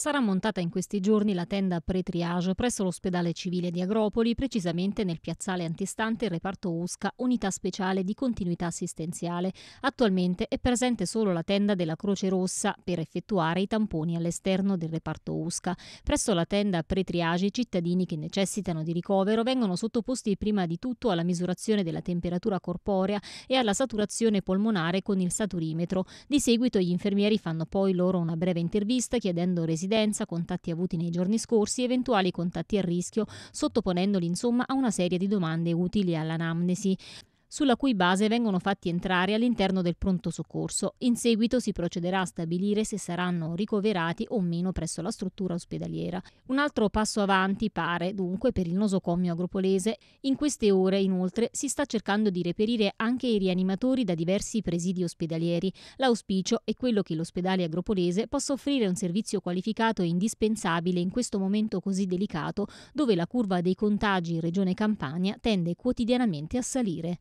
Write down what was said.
Sarà montata in questi giorni la tenda pre-triage presso l'ospedale civile di Agropoli, precisamente nel piazzale antistante il reparto USCA, unità speciale di continuità assistenziale. Attualmente è presente solo la tenda della Croce Rossa per effettuare i tamponi all'esterno del reparto USCA. Presso la tenda pre-triage i cittadini che necessitano di ricovero vengono sottoposti prima di tutto alla misurazione della temperatura corporea e alla saturazione polmonare con il saturimetro. Di seguito gli infermieri fanno poi loro una breve intervista chiedendo residenza residenza, contatti avuti nei giorni scorsi, eventuali contatti a rischio, sottoponendoli insomma a una serie di domande utili all'anamnesi sulla cui base vengono fatti entrare all'interno del pronto soccorso. In seguito si procederà a stabilire se saranno ricoverati o meno presso la struttura ospedaliera. Un altro passo avanti pare dunque per il nosocomio agropolese. In queste ore inoltre si sta cercando di reperire anche i rianimatori da diversi presidi ospedalieri. L'auspicio è quello che l'ospedale agropolese possa offrire un servizio qualificato e indispensabile in questo momento così delicato dove la curva dei contagi in Regione Campania tende quotidianamente a salire.